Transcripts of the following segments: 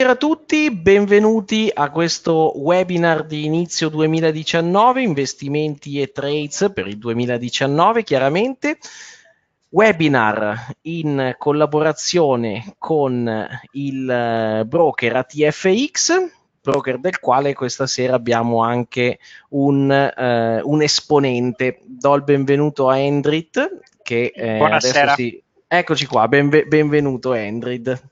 Buonasera a tutti, benvenuti a questo webinar di inizio 2019, investimenti e trades per il 2019 chiaramente. Webinar in collaborazione con il eh, broker ATFX, broker del quale questa sera abbiamo anche un, eh, un esponente. Do il benvenuto a Endrit che eh, Buonasera. adesso si... Eccoci qua, benve- benvenuto Endrit.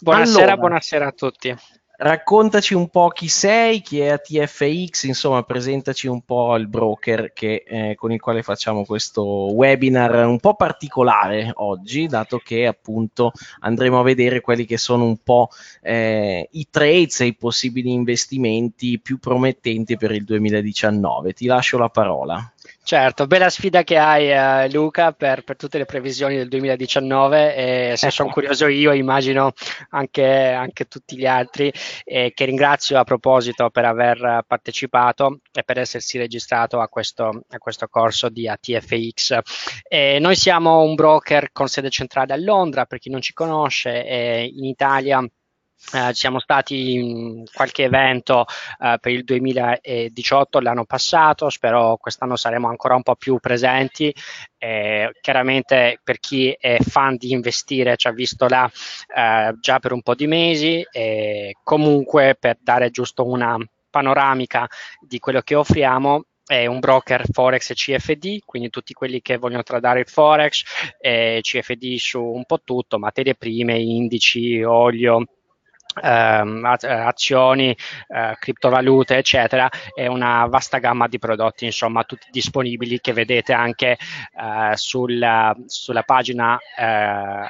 Buonasera, allora, buonasera a tutti. Raccontaci un po' chi sei, chi è ATFX, insomma presentaci un po' il broker che, eh, con il quale facciamo questo webinar un po' particolare oggi, dato che appunto andremo a vedere quelli che sono un po' eh, i trades e i possibili investimenti più promettenti per il 2019. Ti lascio la parola. Certo, bella sfida che hai eh, Luca per, per, tutte le previsioni del 2019 e se sono ecco. curioso io immagino anche, anche tutti gli altri eh, che ringrazio a proposito per aver partecipato e per essersi registrato a questo, a questo corso di ATFX. Eh, noi siamo un broker con sede centrale a Londra per chi non ci conosce, in Italia Uh, siamo stati in qualche evento uh, per il 2018 l'anno passato, spero quest'anno saremo ancora un po' più presenti. Eh, chiaramente per chi è fan di investire ci ha visto là uh, già per un po' di mesi e comunque per dare giusto una panoramica di quello che offriamo è un broker Forex e CFD, quindi tutti quelli che vogliono tradare il Forex e CFD su un po' tutto, materie prime, indici, olio, Ehm, eh, azioni, eh, criptovalute, eccetera, e una vasta gamma di prodotti, insomma, tutti disponibili che vedete anche eh, sul, sulla pagina eh,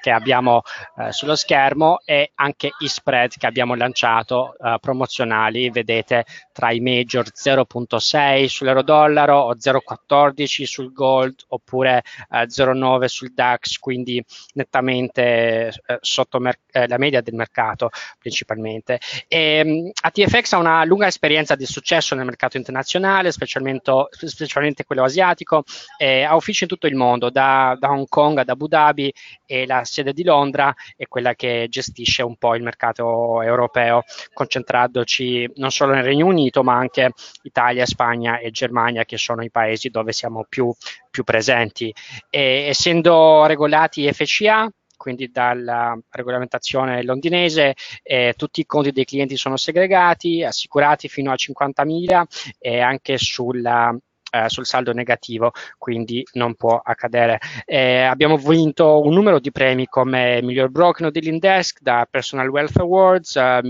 che abbiamo eh, sullo schermo e anche i spread che abbiamo lanciato eh, promozionali, vedete tra i major 0.6 sull'euro dollaro o 0.14 sul gold oppure 0.9 sul DAX, quindi nettamente sotto mer- la media del mercato mercato principalmente. E, ehm, ATFX ha una lunga esperienza di successo nel mercato internazionale, specialmente, specialmente quello asiatico, eh, ha uffici in tutto il mondo, da, da Hong Kong ad Abu Dhabi e la sede di Londra è quella che gestisce un po' il mercato europeo, concentrandoci non solo nel Regno Unito, ma anche Italia, Spagna e Germania, che sono i paesi dove siamo più, più presenti. E, essendo regolati FCA, quindi dalla regolamentazione londinese, eh, tutti i conti dei clienti sono segregati, assicurati fino a 50.000 e anche sulla eh, sul saldo negativo, quindi non può accadere. Eh, abbiamo vinto un numero di premi come miglior broker no dealing desk da Personal Wealth Awards, eh,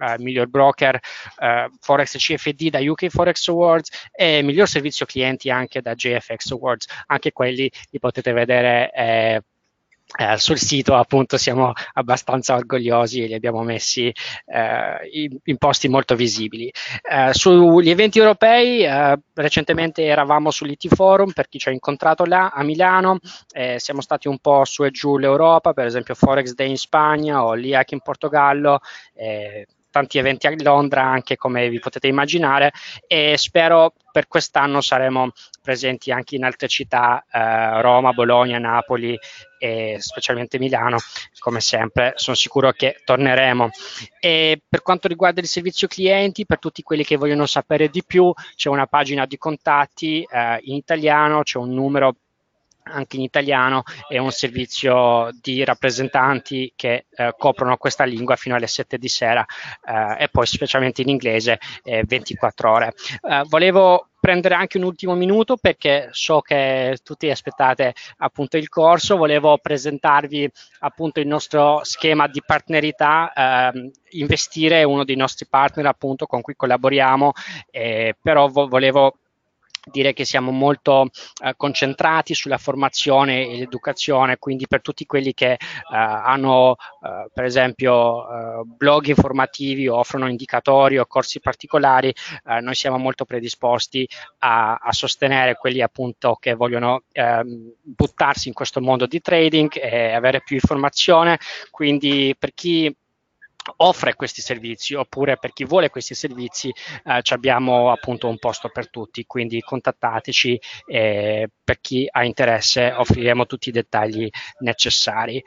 eh miglior broker eh, Forex CFD da UK Forex Awards e miglior servizio clienti anche da JFX Awards. Anche quelli li potete vedere eh, eh, sul sito appunto siamo abbastanza orgogliosi e li abbiamo messi eh, in, in, posti molto visibili. Eh, sugli eventi europei eh, recentemente eravamo sull'IT Forum per chi ci ha incontrato là a Milano, siamo stati un po' su e giù l'Europa, per esempio Forex Day in Spagna o l'IAC in Portogallo, tanti eventi a Londra, anche come vi potete immaginare, e spero per quest'anno saremo presenti anche in altre città, eh, Roma, Bologna, Napoli e specialmente Milano, come sempre, sono sicuro che torneremo. E per quanto riguarda il servizio clienti, per tutti quelli che vogliono sapere di più, c'è una pagina di contatti eh, in italiano, c'è un numero anche in italiano è un servizio di rappresentanti che eh, coprono questa lingua fino alle 7 di sera eh, e poi specialmente in inglese eh, 24 ore. Eh, volevo prendere anche un ultimo minuto perché so che tutti aspettate appunto il corso, volevo presentarvi appunto il nostro schema di partnerità, eh, investire è uno dei nostri partner appunto con cui collaboriamo, eh, però vo- volevo dire che siamo molto eh, concentrati sulla formazione e l'educazione, quindi per tutti quelli che eh, hanno eh, per esempio eh, blog informativi o offrono indicatori o corsi particolari, eh, noi siamo molto predisposti a, a, sostenere quelli appunto che vogliono ehm, buttarsi in questo mondo di trading e avere più informazione, quindi per chi offre questi servizi oppure per chi vuole questi servizi eh, abbiamo appunto un posto per tutti, quindi contattateci e per chi ha interesse offriremo tutti i dettagli necessari.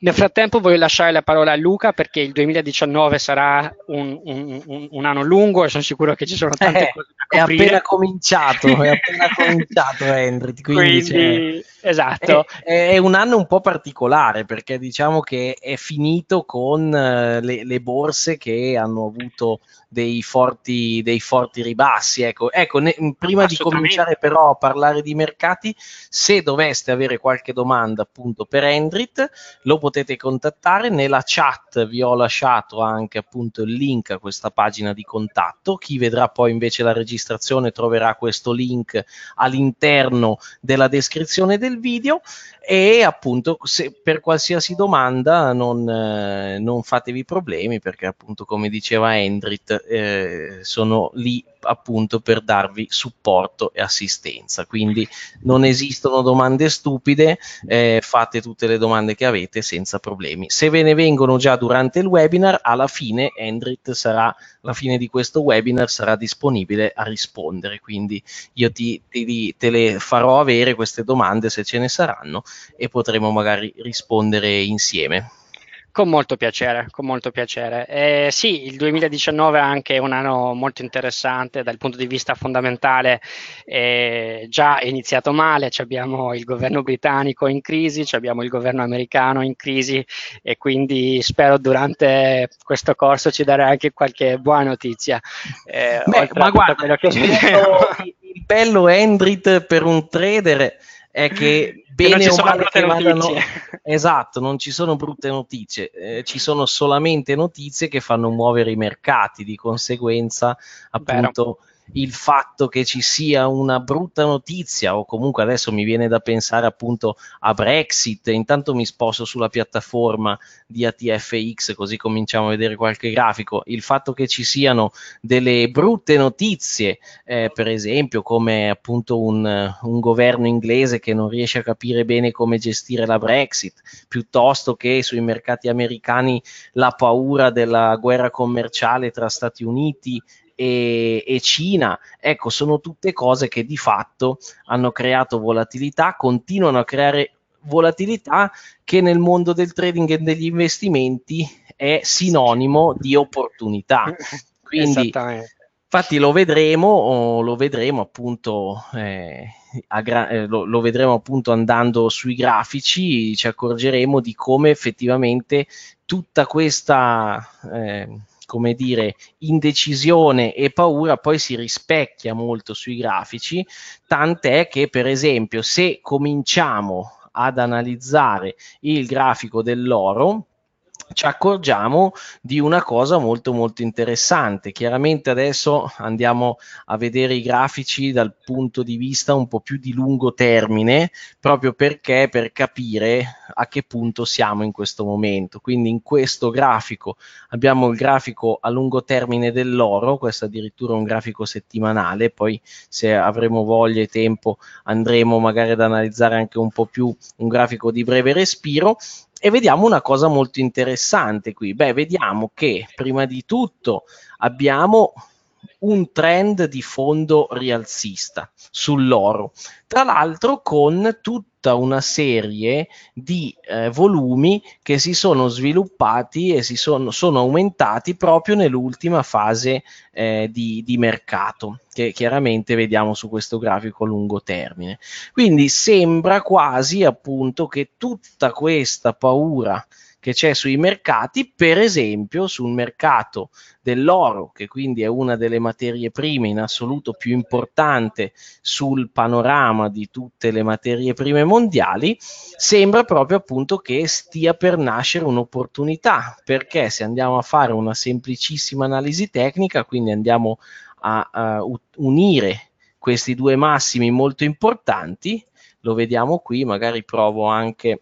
Nel frattempo voglio lasciare la parola a Luca perché il 2019 sarà un, un, un, un anno lungo e sono sicuro che ci sono tante eh, cose da coprire. È appena cominciato, è appena cominciato Henry, quindi... quindi... Esatto. È, è, un anno un po' particolare perché diciamo che è finito con eh, le, le borse che hanno avuto dei forti, dei forti ribassi. Ecco, ecco ne, prima di cominciare però a parlare di mercati, se doveste avere qualche domanda appunto per Endrit, lo potete contattare. Nella chat vi ho lasciato anche appunto il link a questa pagina di contatto. Chi vedrà poi invece la registrazione troverà questo link all'interno della descrizione del del video e appunto se per qualsiasi domanda non, eh, non, fatevi problemi perché appunto come diceva Endrit eh, sono lì appunto per darvi supporto e assistenza quindi non esistono domande stupide eh, fate tutte le domande che avete senza problemi se ve ne vengono già durante il webinar alla fine Endrit sarà alla fine di questo webinar sarà disponibile a rispondere quindi io ti, ti, te le farò avere queste domande se ce ne saranno e potremo magari rispondere insieme. Con molto piacere, con molto piacere. Eh, sì, il 2019 è anche un anno molto interessante dal punto di vista fondamentale, eh, già è iniziato male, abbiamo il governo britannico in crisi, abbiamo il governo americano in crisi e quindi spero durante questo corso ci darai anche qualche buona notizia. Eh, Beh, ma guarda, che... il bello Endrit per un trader è che bene non ci sono brutte notizie. Vadano, esatto, non ci sono brutte notizie, eh, ci sono solamente notizie che fanno muovere i mercati, di conseguenza appunto... Vero il fatto che ci sia una brutta notizia o comunque adesso mi viene da pensare appunto a Brexit, intanto mi sposto sulla piattaforma di ATFX così cominciamo a vedere qualche grafico, il fatto che ci siano delle brutte notizie, eh, per esempio come appunto un, un governo inglese che non riesce a capire bene come gestire la Brexit, piuttosto che sui mercati americani la paura della guerra commerciale tra Stati Uniti e, e Cina. Ecco, sono tutte cose che di fatto hanno creato volatilità, continuano a creare volatilità che nel mondo del trading e degli investimenti è sinonimo di opportunità. Quindi, infatti, lo vedremo, lo vedremo appunto. Eh, gra- eh, lo, lo, vedremo appunto andando sui grafici, ci accorgeremo di come effettivamente tutta questa eh, come dire, indecisione e paura poi si rispecchia molto sui grafici, tant'è che per esempio se cominciamo ad analizzare il grafico dell'oro, ci accorgiamo di una cosa molto molto interessante. Chiaramente adesso andiamo a vedere i grafici dal punto di vista un po' più di lungo termine, proprio perché per capire a che punto siamo in questo momento. Quindi in questo grafico abbiamo il grafico a lungo termine dell'oro, questo addirittura è un grafico settimanale, poi se avremo voglia e tempo andremo magari ad analizzare anche un po' più un grafico di breve respiro e vediamo una cosa molto interessante qui. Beh, vediamo che prima di tutto abbiamo un trend di fondo rialzista sull'oro, tra l'altro con tutta una serie di eh, volumi che si sono sviluppati e si sono, sono aumentati proprio nell'ultima fase eh, di, di mercato, che chiaramente vediamo su questo grafico a lungo termine. Quindi sembra quasi appunto che tutta questa paura che c'è sui mercati, per esempio sul mercato dell'oro, che quindi è una delle materie prime in assoluto più importante sul panorama di tutte le materie prime mondiali, sembra proprio appunto che stia per nascere un'opportunità, perché se andiamo a fare una semplicissima analisi tecnica, quindi andiamo a, a unire questi due massimi molto importanti, lo vediamo qui, magari provo anche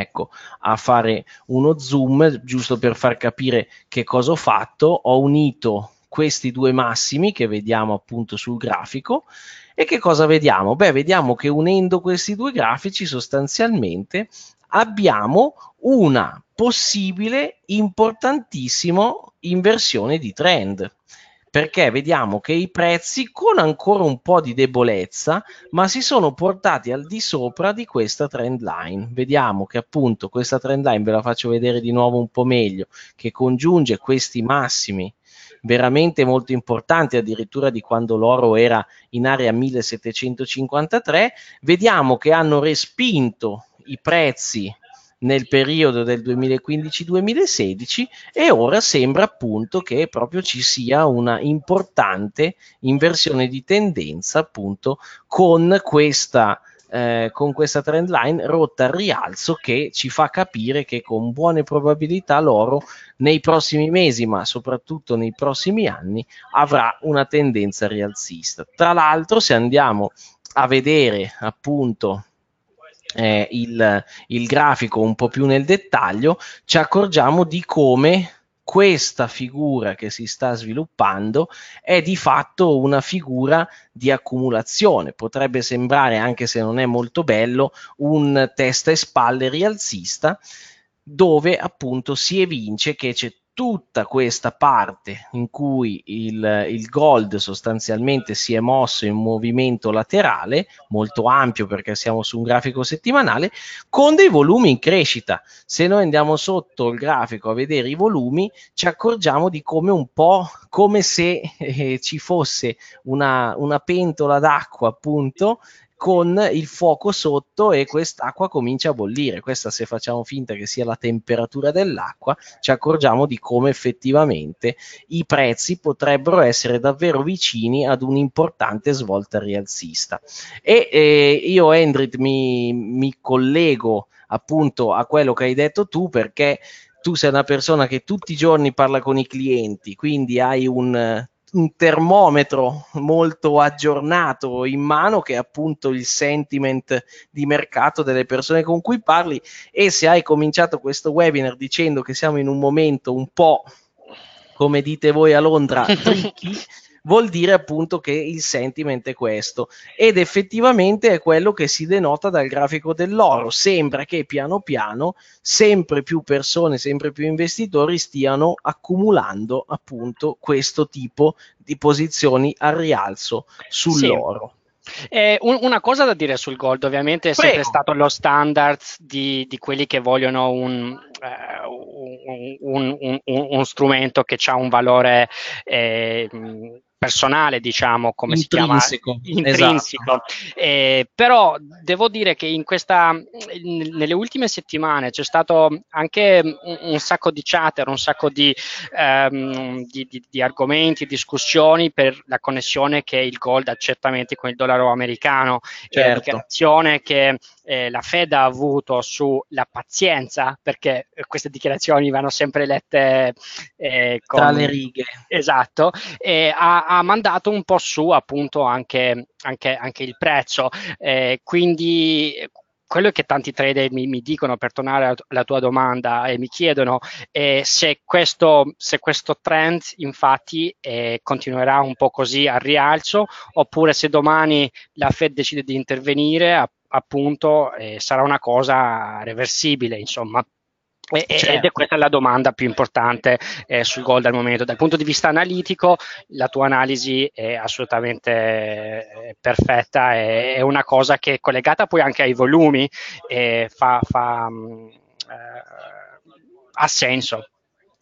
ecco, a fare uno zoom giusto per far capire che cosa ho fatto, ho unito questi due massimi che vediamo appunto sul grafico e che cosa vediamo? Beh, vediamo che unendo questi due grafici sostanzialmente abbiamo una possibile importantissima inversione di trend perché vediamo che i prezzi con ancora un po' di debolezza, ma si sono portati al di sopra di questa trend line. Vediamo che appunto questa trend line ve la faccio vedere di nuovo un po' meglio, che congiunge questi massimi veramente molto importanti, addirittura di quando l'oro era in area 1753, vediamo che hanno respinto i prezzi nel periodo del 2015-2016 e ora sembra appunto che proprio ci sia una importante inversione di tendenza appunto con questa, eh, con questa trend line rotta al rialzo che ci fa capire che con buone probabilità l'oro nei prossimi mesi ma soprattutto nei prossimi anni avrà una tendenza rialzista. Tra l'altro se andiamo a vedere appunto eh, il, il grafico un po' più nel dettaglio, ci accorgiamo di come questa figura che si sta sviluppando è di fatto una figura di accumulazione. Potrebbe sembrare, anche se non è molto bello, un testa e spalle rialzista dove appunto si evince che c'è tutta questa parte in cui il, il, gold sostanzialmente si è mosso in movimento laterale, molto ampio perché siamo su un grafico settimanale, con dei volumi in crescita. Se noi andiamo sotto il grafico a vedere i volumi, ci accorgiamo di come un po' come se eh, ci fosse una, una pentola d'acqua appunto con il fuoco sotto e quest'acqua comincia a bollire. Questa se facciamo finta che sia la temperatura dell'acqua, ci accorgiamo di come effettivamente i prezzi potrebbero essere davvero vicini ad un'importante svolta rialzista. E eh, io, Endrit, mi, mi collego appunto a quello che hai detto tu perché tu sei una persona che tutti i giorni parla con i clienti, quindi hai un un termometro molto aggiornato in mano che è appunto il sentiment di mercato delle persone con cui parli e se hai cominciato questo webinar dicendo che siamo in un momento un po' come dite voi a Londra, tricky, vuol dire appunto che il sentiment è questo ed effettivamente è quello che si denota dal grafico dell'oro. Sembra che piano piano sempre più persone, sempre più investitori stiano accumulando appunto questo tipo di posizioni al rialzo sull'oro. Sì. Eh, un, una cosa da dire sul gold, ovviamente è sempre Prego. stato lo standard di, di quelli che vogliono un, eh, un, un strumento che ha un valore eh, personale, diciamo, come intrinseco, si chiama? Intrinseco. Esatto. Eh, però devo dire che in questa, nelle ultime settimane c'è stato anche un, un sacco di chatter, un sacco di, ehm, di, di, di, argomenti, discussioni per la connessione che il gold ha certamente con il dollaro americano. Certo. la dichiarazione che eh, la Fed ha avuto sulla pazienza, perché eh, queste dichiarazioni vanno sempre lette eh, con... tra le righe. Esatto, ha, ha, mandato un po' su appunto anche, anche, anche il prezzo. Eh, quindi quello che tanti trader mi, mi, dicono per tornare alla tua domanda e mi chiedono eh, se, questo, se, questo, trend infatti eh, continuerà un po' così al rialzo oppure se domani la Fed decide di intervenire appunto eh, sarà una cosa reversibile, insomma. certo. Ed è certo. questa la domanda più importante eh, sul gol al momento. Dal punto di vista analitico, la tua analisi è assolutamente eh, perfetta, è, è una cosa che è collegata poi anche ai volumi, fa, fa mh, mm, eh, ha senso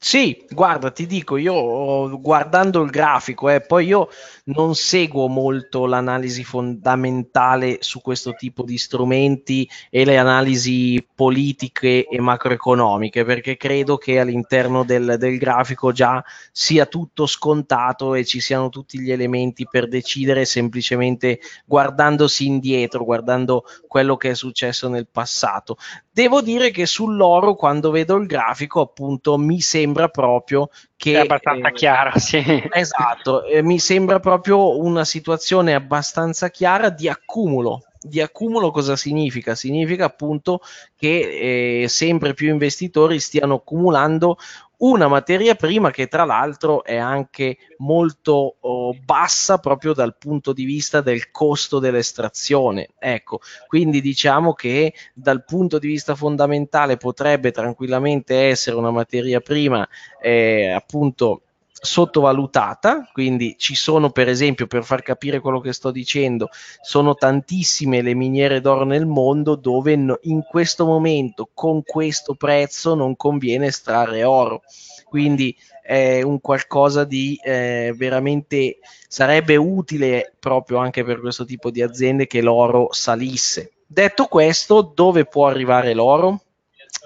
sì, guarda, ti dico, io guardando il grafico, eh, poi io non seguo molto l'analisi fondamentale su questo tipo di strumenti e le analisi politiche e macroeconomiche, perché credo che all'interno del, del grafico già sia tutto scontato e ci siano tutti gli elementi per decidere semplicemente guardandosi indietro, guardando quello che è successo nel passato. Devo dire che sull'oro, quando vedo il grafico, appunto, mi sembra proprio che... È abbastanza eh, chiara, sì. Esatto, eh, mi sembra proprio una situazione abbastanza chiara di accumulo di accumulo cosa significa? Significa appunto che eh, sempre più investitori stiano accumulando una materia prima che tra l'altro è anche molto oh, bassa proprio dal punto di vista del costo dell'estrazione. Ecco, quindi diciamo che dal punto di vista fondamentale potrebbe tranquillamente essere una materia prima eh, appunto sottovalutata, quindi ci sono per esempio, per far capire quello che sto dicendo, sono tantissime le miniere d'oro nel mondo dove in questo momento con questo prezzo non conviene estrarre oro, quindi è un qualcosa di eh, veramente sarebbe utile proprio anche per questo tipo di aziende che l'oro salisse. Detto questo, dove può arrivare l'oro?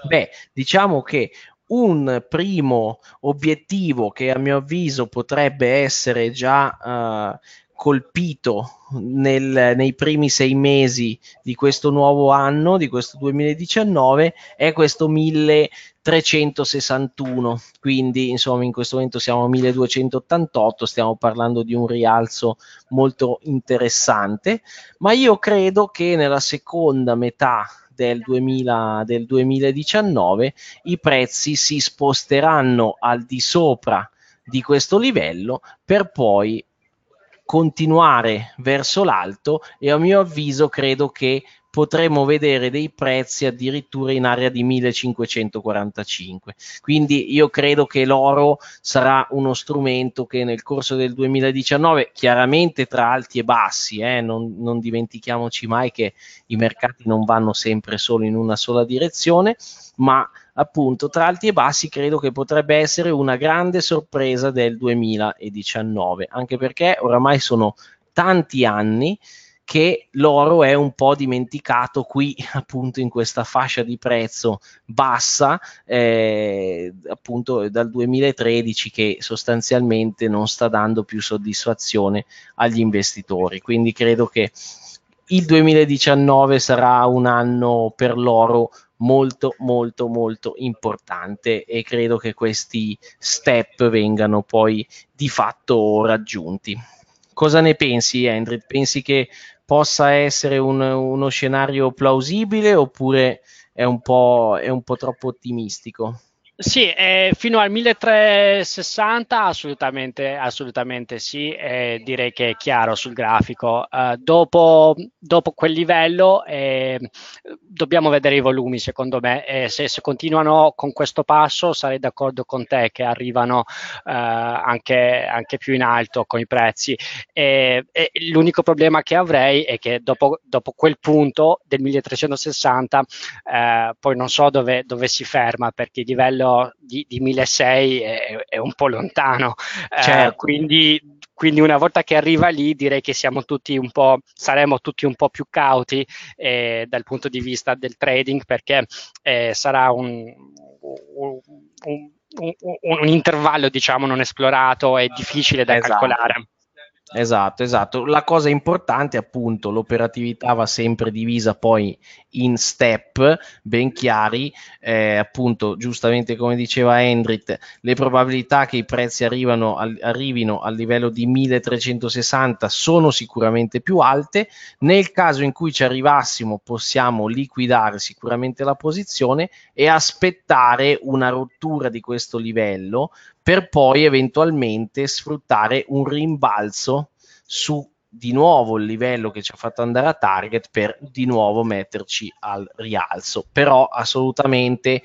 Beh, diciamo che un primo obiettivo che a mio avviso potrebbe essere già uh, colpito nel, nei primi sei mesi di questo nuovo anno, di questo 2019, è questo 1361. Quindi, insomma, in questo momento siamo a 1288, stiamo parlando di un rialzo molto interessante, ma io credo che nella seconda metà del, 2000, del 2019 i prezzi si sposteranno al di sopra di questo livello per poi continuare verso l'alto e a mio avviso credo che potremo vedere dei prezzi addirittura in area di 1545. Quindi io credo che l'oro sarà uno strumento che nel corso del 2019, chiaramente tra alti e bassi, eh, non, non dimentichiamoci mai che i mercati non vanno sempre solo in una sola direzione, ma appunto tra alti e bassi credo che potrebbe essere una grande sorpresa del 2019, anche perché oramai sono tanti anni che l'oro è un po' dimenticato qui appunto in questa fascia di prezzo bassa eh, appunto dal 2013 che sostanzialmente non sta dando più soddisfazione agli investitori quindi credo che il 2019 sarà un anno per l'oro molto molto molto importante e credo che questi step vengano poi di fatto raggiunti cosa ne pensi Andrew? pensi che possa essere un, uno scenario plausibile oppure è un po', è un po troppo ottimistico? Sì, eh, fino al 1360 assolutamente, assolutamente sì, eh, direi che è chiaro sul grafico. Eh, dopo, dopo, quel livello eh, dobbiamo vedere i volumi secondo me, eh, se, se, continuano con questo passo sarei d'accordo con te che arrivano eh, anche, anche, più in alto con i prezzi. l'unico problema che avrei è che dopo, dopo quel punto del 1360 poi non so dove, dove si ferma perché il livello quello di, di 1006 è, è, un po' lontano. Eh, certo. Eh, quindi, quindi, una volta che arriva lì direi che siamo tutti un po', saremo tutti un po' più cauti eh, dal punto di vista del trading perché eh, sarà un, un, un un, un, un, intervallo diciamo non esplorato è difficile da esatto. calcolare Esatto, esatto. La cosa importante, appunto, l'operatività va sempre divisa poi in step ben chiari. Eh, appunto, giustamente come diceva Hendrit, le probabilità che i prezzi arrivano al, arrivino al livello di 1360 sono sicuramente più alte. Nel caso in cui ci arrivassimo, possiamo liquidare sicuramente la posizione e aspettare una rottura di questo livello per poi eventualmente sfruttare un rimbalzo su di nuovo il livello che ci ha fatto andare a target per di nuovo metterci al rialzo. Però assolutamente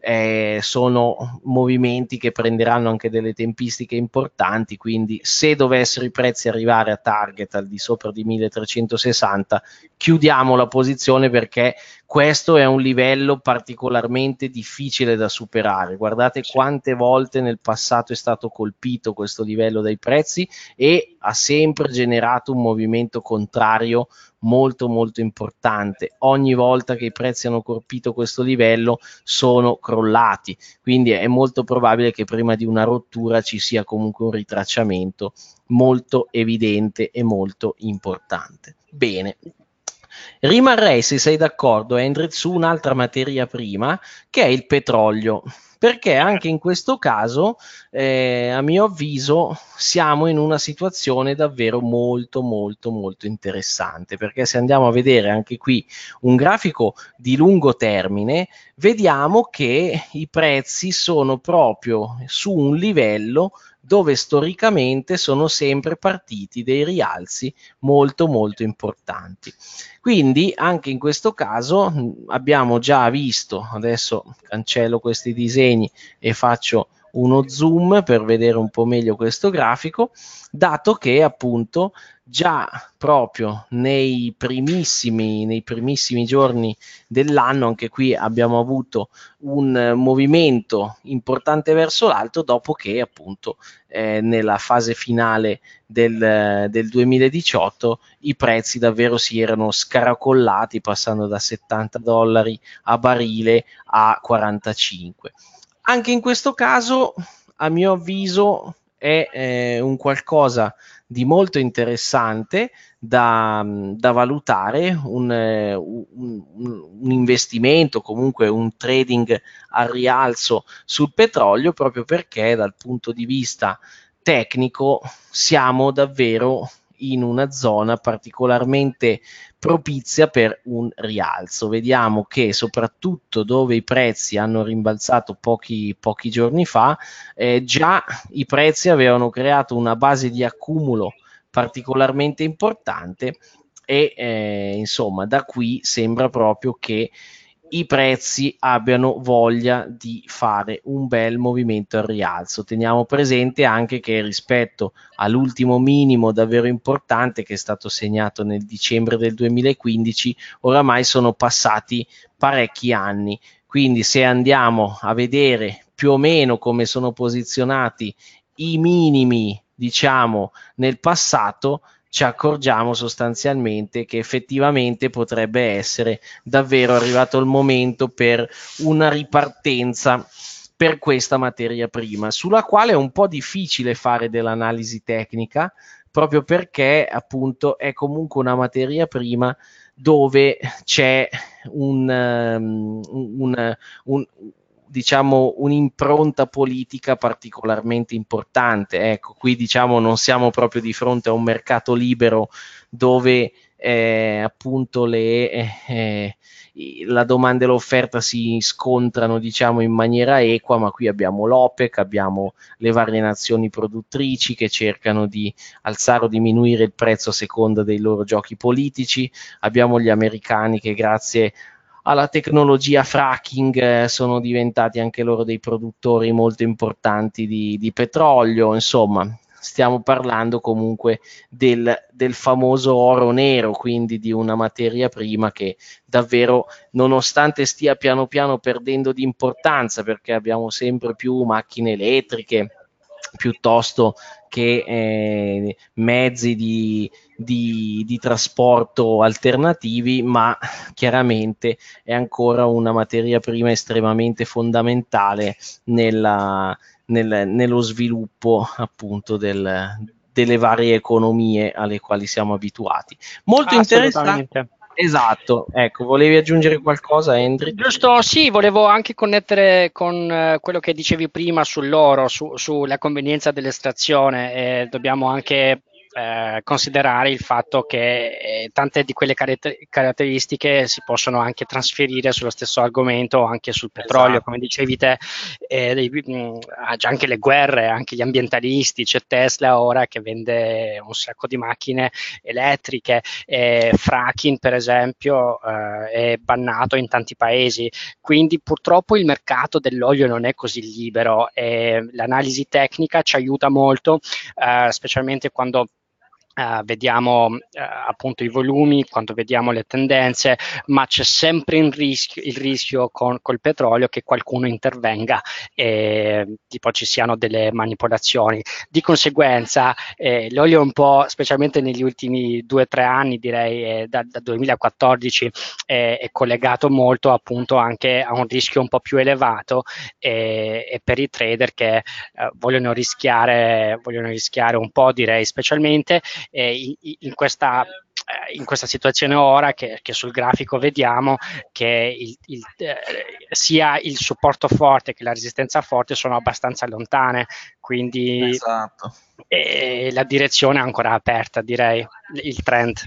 eh, sono movimenti che prenderanno anche delle tempistiche importanti, quindi se dovessero i prezzi arrivare a target al di sopra di 1360, chiudiamo la posizione perché questo è un livello particolarmente difficile da superare. Guardate quante volte nel passato è stato colpito questo livello dai prezzi e ha sempre generato un movimento contrario molto molto importante. Ogni volta che i prezzi hanno colpito questo livello sono crollati, quindi è molto probabile che prima di una rottura ci sia comunque un ritracciamento molto evidente e molto importante. Bene, Rimarrei, se sei d'accordo, Hendrix, su un'altra materia prima che è il petrolio, perché anche in questo caso, eh, a mio avviso, siamo in una situazione davvero molto, molto, molto interessante, perché se andiamo a vedere anche qui un grafico di lungo termine, vediamo che i prezzi sono proprio su un livello dove storicamente sono sempre partiti dei rialzi molto molto importanti. Quindi anche in questo caso abbiamo già visto, adesso cancello questi disegni e faccio uno zoom per vedere un po' meglio questo grafico, dato che appunto già proprio nei primissimi, nei primissimi giorni dell'anno, anche qui abbiamo avuto un movimento importante verso l'alto, dopo che appunto eh, nella fase finale del, del 2018 i prezzi davvero si erano scaracollati, passando da 70 dollari a barile a 45. Anche in questo caso, a mio avviso, è eh, un qualcosa di molto interessante da, da valutare, eh, un, un, un, investimento, comunque un trading al rialzo sul petrolio, proprio perché dal punto di vista tecnico siamo davvero in una zona particolarmente propizia per un rialzo. Vediamo che soprattutto dove i prezzi hanno rimbalzato pochi, pochi giorni fa, eh, già i prezzi avevano creato una base di accumulo particolarmente importante e eh, insomma da qui sembra proprio che i prezzi abbiano voglia di fare un bel movimento al rialzo. Teniamo presente anche che rispetto all'ultimo minimo davvero importante che è stato segnato nel dicembre del 2015, oramai sono passati parecchi anni. Quindi se andiamo a vedere più o meno come sono posizionati i minimi, diciamo, nel passato, ci accorgiamo sostanzialmente che effettivamente potrebbe essere davvero arrivato il momento per una ripartenza per questa materia prima, sulla quale è un po' difficile fare dell'analisi tecnica, proprio perché appunto è comunque una materia prima dove c'è un, ehm, un, un, diciamo, un'impronta politica particolarmente importante. Ecco, qui diciamo non siamo proprio di fronte a un mercato libero dove eh, appunto le, eh, eh la domanda e l'offerta si scontrano diciamo in maniera equa, ma qui abbiamo l'OPEC, abbiamo le varie nazioni produttrici che cercano di alzare o diminuire il prezzo a seconda dei loro giochi politici, abbiamo gli americani che grazie alla tecnologia fracking, eh, sono diventati anche loro dei produttori molto importanti di, di petrolio, insomma stiamo parlando comunque del, del, famoso oro nero, quindi di una materia prima che davvero, nonostante stia piano piano perdendo di importanza, perché abbiamo sempre più macchine elettriche, piuttosto che eh, mezzi di, di, di, trasporto alternativi, ma chiaramente è ancora una materia prima estremamente fondamentale nella, nel, nello sviluppo appunto del, delle varie economie alle quali siamo abituati. Molto interessante Esatto, ecco, volevi aggiungere qualcosa Andrew? Giusto, sì, volevo anche connettere con eh, quello che dicevi prima sull'oro, su, sulla convenienza dell'estrazione, eh, dobbiamo anche eh, considerare il fatto che eh, tante di quelle caratteristiche si possono anche trasferire sullo stesso argomento, anche sul petrolio, esatto. come dicevi te, eh, dei, mh, mm, ah, anche le guerre, anche gli ambientalisti, c'è Tesla ora che vende un sacco di macchine elettriche, fracking per esempio è bannato in tanti paesi, quindi purtroppo il mercato dell'olio non è così libero l'analisi tecnica ci aiuta molto, eh, specialmente quando Uh, vediamo uh, appunto i volumi, quando vediamo le tendenze, ma c'è sempre il rischio, il rischio con, col petrolio che qualcuno intervenga e tipo ci siano delle manipolazioni. Di conseguenza eh, l'olio un po', specialmente negli ultimi due o tre anni, direi eh, da, da, 2014, eh, è collegato molto appunto anche a un rischio un po' più elevato e per i trader che eh, vogliono rischiare, vogliono rischiare un po', direi specialmente, eh, in, questa, eh, in, questa, situazione ora che, che, sul grafico vediamo che il, il, eh, sia il supporto forte che la resistenza forte sono abbastanza lontane, quindi esatto. eh, la direzione è ancora aperta direi, il trend.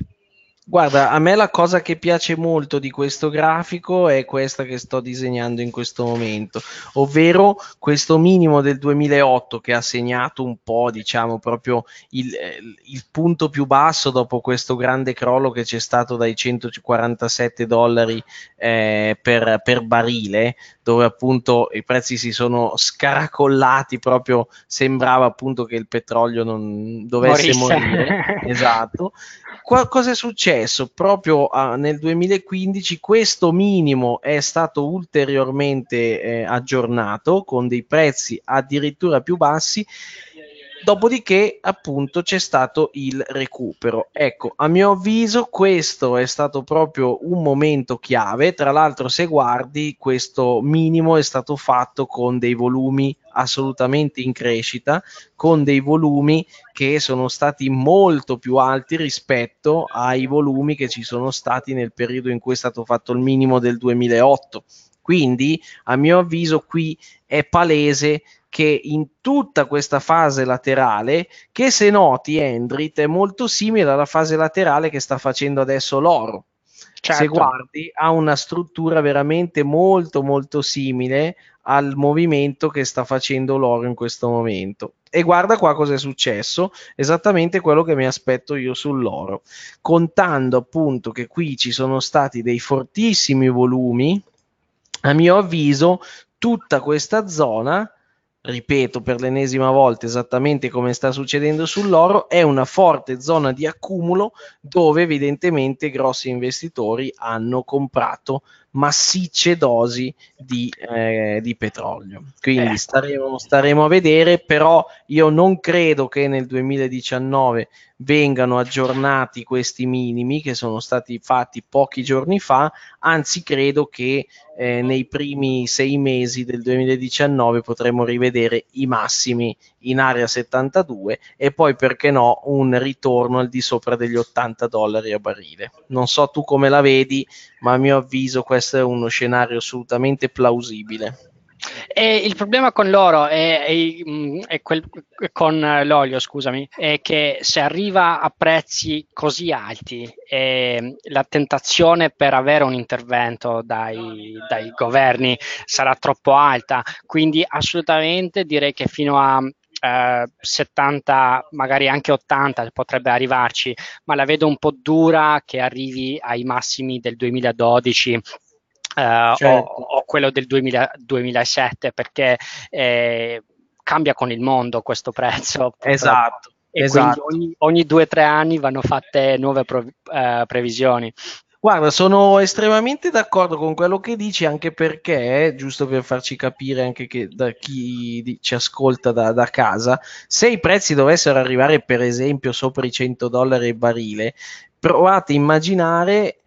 Guarda, a me la cosa che piace molto di questo grafico è questa che sto disegnando in questo momento, ovvero questo minimo del 2008 che ha segnato un po', diciamo, proprio il, eh, il punto più basso dopo questo grande crollo che c'è stato dai 147 dollari eh, per, per barile, dove appunto i prezzi si sono scaracollati proprio, sembrava appunto che il petrolio non dovesse Morisse. morire. esatto. Qua, cosa è successo? successo proprio a, nel 2015 questo minimo è stato ulteriormente eh, aggiornato con dei prezzi addirittura più bassi Dopodiché, appunto, c'è stato il recupero. Ecco, a mio avviso, questo è stato proprio un momento chiave. Tra l'altro, se guardi, questo minimo è stato fatto con dei volumi assolutamente in crescita, con dei volumi che sono stati molto più alti rispetto ai volumi che ci sono stati nel periodo in cui è stato fatto il minimo del 2008. Quindi, a mio avviso, qui è palese che in tutta questa fase laterale, che se noti Endrit è molto simile alla fase laterale che sta facendo adesso l'oro. Certo. Se guardi, ha una struttura veramente molto molto simile al movimento che sta facendo l'oro in questo momento. E guarda qua cosa è successo, esattamente quello che mi aspetto io sull'oro, contando appunto che qui ci sono stati dei fortissimi volumi, a mio avviso tutta questa zona ripeto per l'ennesima volta esattamente come sta succedendo sull'oro, è una forte zona di accumulo dove evidentemente grossi investitori hanno comprato massicce dosi di, eh, di petrolio. Quindi eh. staremo, staremo, a vedere, però io non credo che nel 2019 vengano aggiornati questi minimi che sono stati fatti pochi giorni fa, anzi credo che eh, nei primi sei mesi del 2019 potremo rivedere i massimi in area 72 e poi perché no un ritorno al di sopra degli 80 dollari a barile. Non so tu come la vedi, ma a mio avviso questo è uno scenario assolutamente plausibile. E il problema con l'oro mm, e con l'olio, scusami, è che se arriva a prezzi così alti, la tentazione per avere un intervento dai, dai governi sarà troppo alta. Quindi assolutamente direi che fino a 70, eh, magari anche 80 potrebbe arrivarci, ma la vedo un po' dura che arrivi ai massimi del 2012 uh, certo. o, o, quello del 2000, 2007 perché eh, cambia con il mondo questo prezzo. Esatto. E esatto. quindi ogni, due o tre anni vanno fatte nuove pro, eh, previsioni. Guarda, sono estremamente d'accordo con quello che dici, anche perché, giusto per farci capire anche che da chi ci ascolta da, da casa, se i prezzi dovessero arrivare per esempio sopra i 100 dollari il barile, provate a immaginare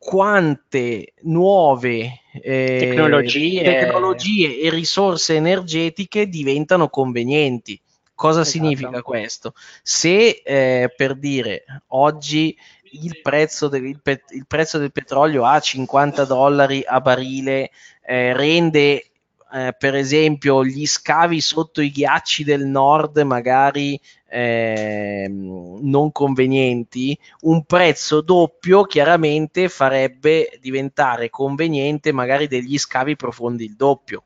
quante nuove eh, tecnologie. tecnologie. e risorse energetiche diventano convenienti. Cosa esatto. significa questo? Se eh, per dire oggi il prezzo, del, il, pet, il prezzo, del, petrolio a 50 dollari a barile eh, rende eh, per esempio gli scavi sotto i ghiacci del nord magari eh, non convenienti, un prezzo doppio chiaramente farebbe diventare conveniente magari degli scavi profondi il doppio.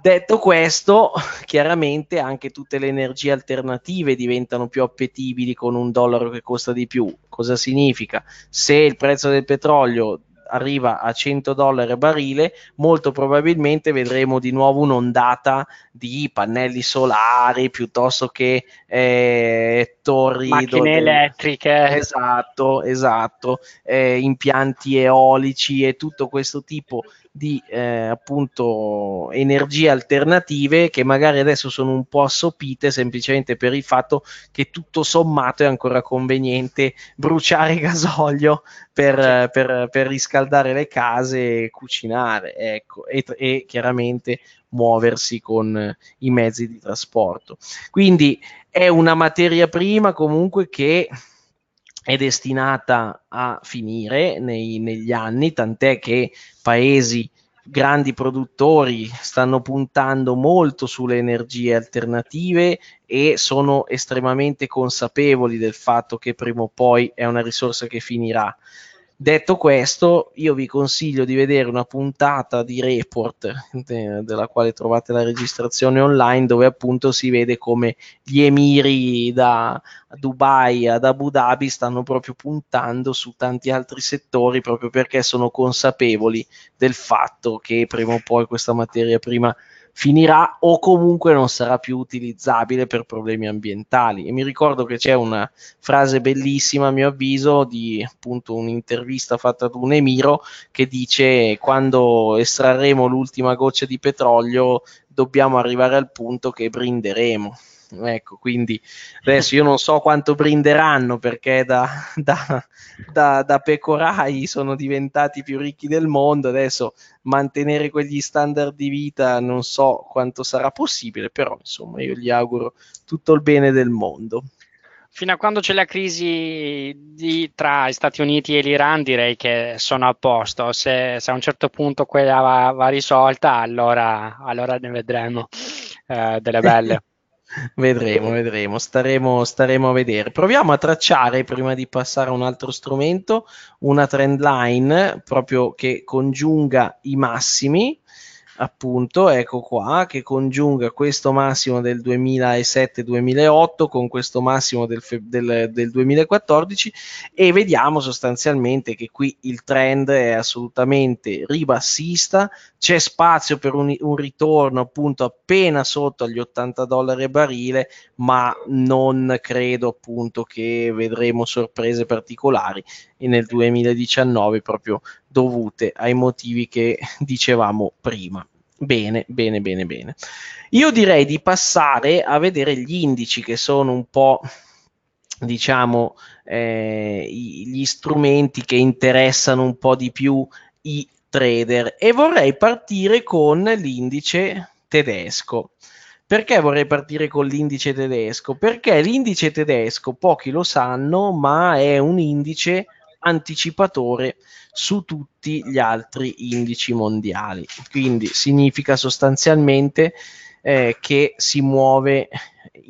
Detto questo, chiaramente anche tutte le energie alternative diventano più appetibili con un dollaro che costa di più. Cosa significa? Se il prezzo del petrolio arriva a 100 dollari a barile, molto probabilmente vedremo di nuovo un'ondata di pannelli solari piuttosto che eh, collettori. Macchine dove... elettriche. Esatto, esatto. Eh, impianti eolici e tutto questo tipo di eh, appunto energie alternative che magari adesso sono un po' assopite semplicemente per il fatto che tutto sommato è ancora conveniente bruciare gasolio per, certo. per, per riscaldare le case e cucinare ecco, e, e chiaramente muoversi con i mezzi di trasporto. Quindi è una materia prima comunque che è destinata a finire nei, negli anni, tant'è che paesi grandi produttori stanno puntando molto sulle energie alternative e sono estremamente consapevoli del fatto che prima o poi è una risorsa che finirà. Detto questo, io vi consiglio di vedere una puntata di report de- della quale trovate la registrazione online dove appunto si vede come gli emiri da Dubai ad Abu Dhabi stanno proprio puntando su tanti altri settori proprio perché sono consapevoli del fatto che prima o poi questa materia prima finirà o comunque non sarà più utilizzabile per problemi ambientali. E mi ricordo che c'è una frase bellissima, a mio avviso, di appunto un'intervista fatta ad un Emiro che dice quando estrarremo l'ultima goccia di petrolio dobbiamo arrivare al punto che brinderemo. Ecco, quindi adesso io non so quanto brinderanno perché da, da, da, da pecorai sono diventati più ricchi del mondo, adesso mantenere quegli standard di vita non so quanto sarà possibile, però insomma io gli auguro tutto il bene del mondo fino a quando c'è la crisi di, tra gli Stati Uniti e l'Iran direi che sono a posto, se, se a un certo punto quella va, va risolta allora, allora, ne vedremo eh, delle belle. Vedremo, eh. vedremo, staremo, staremo, a vedere. Proviamo a tracciare, prima di passare a un altro strumento, una trend line proprio che congiunga i massimi appunto, ecco qua, che congiunga questo massimo del 2007-2008 con questo massimo del, del, del 2014 e vediamo sostanzialmente che qui il trend è assolutamente ribassista, c'è spazio per un, un ritorno appunto appena sotto agli 80 dollari a barile, ma non credo appunto che vedremo sorprese particolari e nel 2019 proprio dovute ai motivi che dicevamo prima. Bene, bene, bene, bene. Io direi di passare a vedere gli indici che sono un po' diciamo eh, gli strumenti che interessano un po' di più i trader e vorrei partire con l'indice tedesco. Perché vorrei partire con l'indice tedesco? Perché l'indice tedesco, pochi lo sanno, ma è un indice anticipatore su tutti gli altri indici mondiali. Quindi significa sostanzialmente eh, che si muove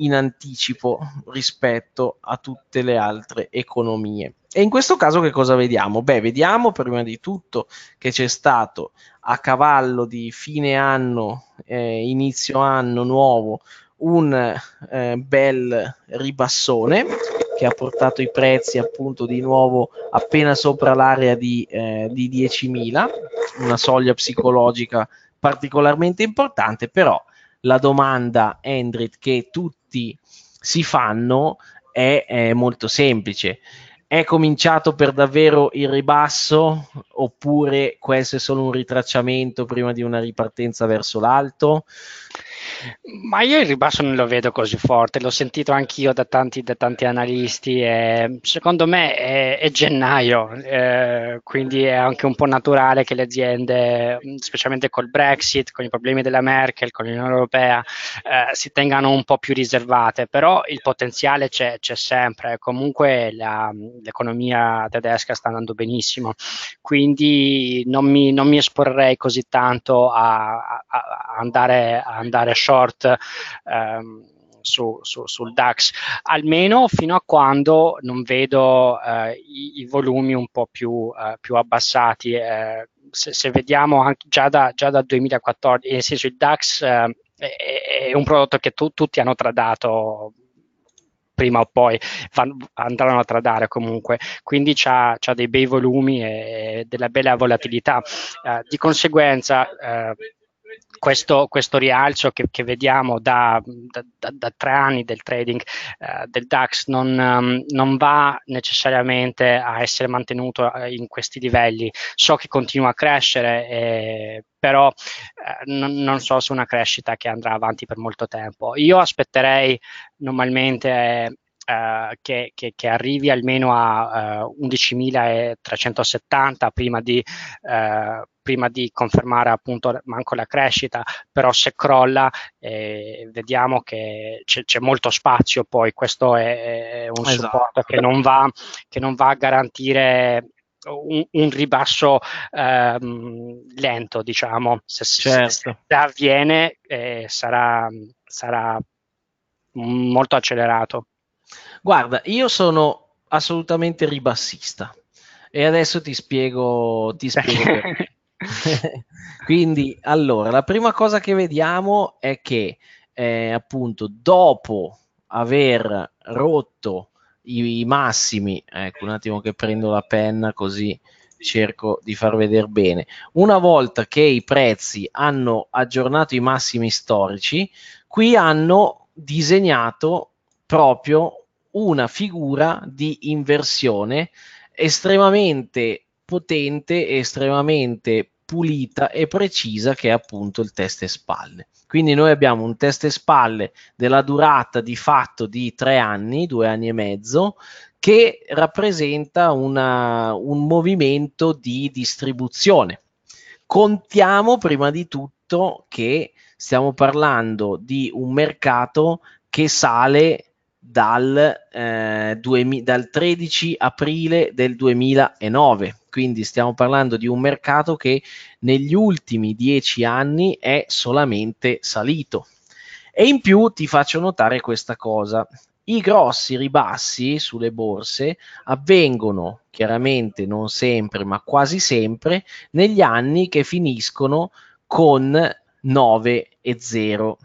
in anticipo rispetto a tutte le altre economie. E in questo caso che cosa vediamo? Beh, vediamo prima di tutto che c'è stato a cavallo di fine anno, eh, inizio anno nuovo, un eh, bel ribassone che ha portato i prezzi appunto di nuovo appena sopra l'area di, eh, di 10.000, una soglia psicologica particolarmente importante, però la domanda, Endrit, che tutti si fanno è, è molto semplice. È cominciato per davvero il ribasso oppure questo è solo un ritracciamento prima di una ripartenza verso l'alto? Ma io il ribasso non lo vedo così forte, l'ho sentito anch'io da tanti, da tanti analisti e secondo me è, è gennaio, eh, quindi è anche un po' naturale che le aziende, specialmente col Brexit, con i problemi della Merkel, con l'Unione Europea, eh, si tengano un po' più riservate, però il potenziale c'è, c'è sempre, comunque la, l'economia tedesca sta andando benissimo, quindi non mi, non mi esporrei così tanto a, a, a andare, a andare fare short ehm, su, su, sul DAX, almeno fino a quando non vedo eh, i, i, volumi un po' più, eh, più abbassati. Eh, se, se, vediamo anche già, da, già dal 2014, nel senso il DAX eh, è, è, un prodotto che tu, tutti hanno tradato prima o poi van, andranno a tradare comunque, quindi c'ha, c'ha dei bei volumi e, e della bella volatilità. Eh, di conseguenza eh, questo, questo rialzo che, che vediamo da, da, da, da, tre anni del trading eh, del DAX non, um, non, va necessariamente a essere mantenuto eh, in questi livelli. So che continua a crescere, eh, però eh, non, non, so se è una crescita che andrà avanti per molto tempo. Io aspetterei normalmente eh, eh, che, che, che, arrivi almeno a eh, 11.370 prima di, eh, prima di confermare appunto manco la crescita, però se crolla eh, vediamo che c'è, c'è, molto spazio poi, questo è, è un esatto. supporto che non, va, che non va a garantire un, un, ribasso ehm, lento, diciamo, se, certo. se, se avviene eh, sarà, sarà, molto accelerato. Guarda, io sono assolutamente ribassista e adesso ti spiego, ti spiego perché. Quindi, allora, la prima cosa che vediamo è che eh, appunto dopo aver rotto i, i, massimi, ecco un attimo che prendo la penna così cerco di far vedere bene. Una volta che i prezzi hanno aggiornato i massimi storici, qui hanno disegnato proprio una figura di inversione estremamente potente estremamente pulita e precisa che è appunto il test e spalle. Quindi noi abbiamo un test e spalle della durata di fatto di tre anni, due anni e mezzo, che rappresenta una, un movimento di distribuzione. Contiamo prima di tutto che stiamo parlando di un mercato che sale dal, eh, 2000, dal 13 aprile del 2009. Quindi stiamo parlando di un mercato che negli ultimi dieci anni è solamente salito. E in più ti faccio notare questa cosa. I grossi ribassi sulle borse avvengono chiaramente non sempre, ma quasi sempre negli anni che finiscono con 9 e 0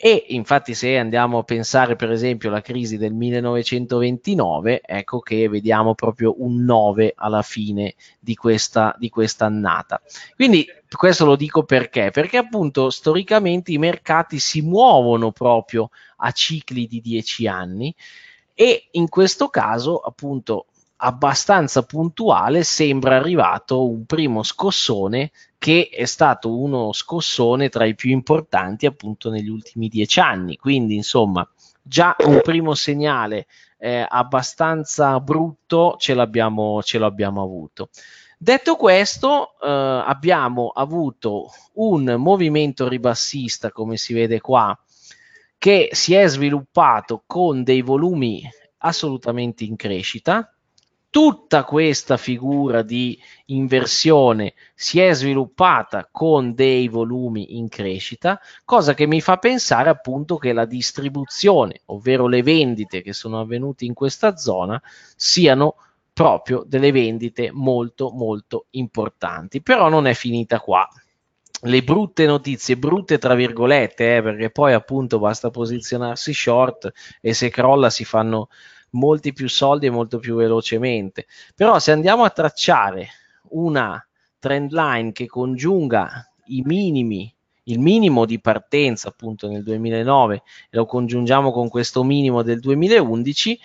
e infatti se andiamo a pensare per esempio alla crisi del 1929, ecco che vediamo proprio un 9 alla fine di questa, di questa annata. Quindi questo lo dico perché? Perché appunto storicamente i mercati si muovono proprio a cicli di 10 anni e in questo caso appunto abbastanza puntuale sembra arrivato un primo scossone che è stato uno scossone tra i più importanti appunto negli ultimi dieci anni. Quindi insomma già un primo segnale eh, abbastanza brutto ce l'abbiamo, ce l'abbiamo avuto. Detto questo, eh, abbiamo avuto un movimento ribassista, come si vede qua, che si è sviluppato con dei volumi assolutamente in crescita, tutta questa figura di inversione si è sviluppata con dei volumi in crescita, cosa che mi fa pensare appunto che la distribuzione, ovvero le vendite che sono avvenute in questa zona, siano proprio delle vendite molto molto importanti. Però non è finita qua. Le brutte notizie, brutte tra virgolette, eh, perché poi appunto basta posizionarsi short e se crolla si fanno molti più soldi e molto più velocemente. Però se andiamo a tracciare una trend line che congiunga i minimi il minimo di partenza appunto nel 2009 e lo congiungiamo con questo minimo del 2011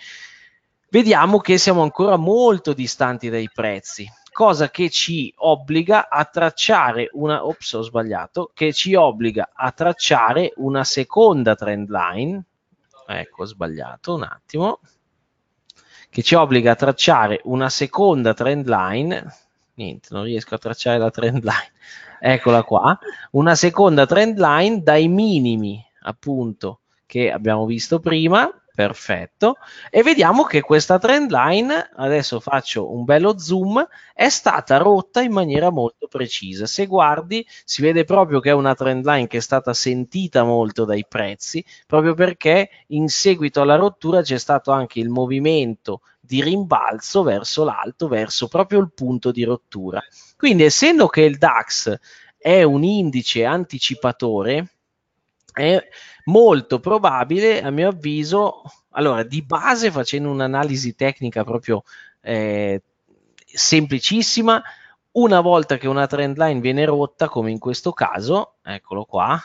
vediamo che siamo ancora molto distanti dai prezzi cosa che ci obbliga a tracciare una ops ho sbagliato che ci obbliga a tracciare una seconda trend line ecco ho sbagliato un attimo che ci obbliga a tracciare una seconda trend line. Niente, non riesco a tracciare la trend line. Eccola qua, una seconda trend line dai minimi, appunto, che abbiamo visto prima perfetto e vediamo che questa trend line adesso faccio un bello zoom è stata rotta in maniera molto precisa se guardi si vede proprio che è una trend line che è stata sentita molto dai prezzi proprio perché in seguito alla rottura c'è stato anche il movimento di rimbalzo verso l'alto verso proprio il punto di rottura quindi essendo che il DAX è un indice anticipatore è molto probabile, a mio avviso, allora di base facendo un'analisi tecnica proprio eh, semplicissima, una volta che una trend line viene rotta, come in questo caso, eccolo qua,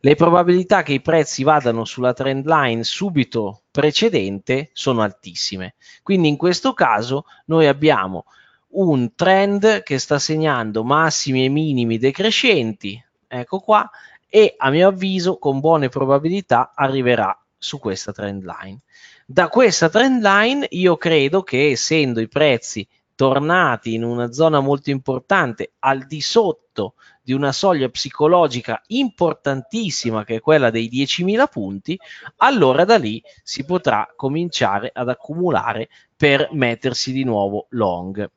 le probabilità che i prezzi vadano sulla trend line subito precedente sono altissime. Quindi in questo caso noi abbiamo un trend che sta segnando massimi e minimi decrescenti, ecco qua, e a mio avviso con buone probabilità arriverà su questa trend line. Da questa trend line io credo che essendo i prezzi tornati in una zona molto importante al di sotto di una soglia psicologica importantissima che è quella dei 10.000 punti, allora da lì si potrà cominciare ad accumulare per mettersi di nuovo long.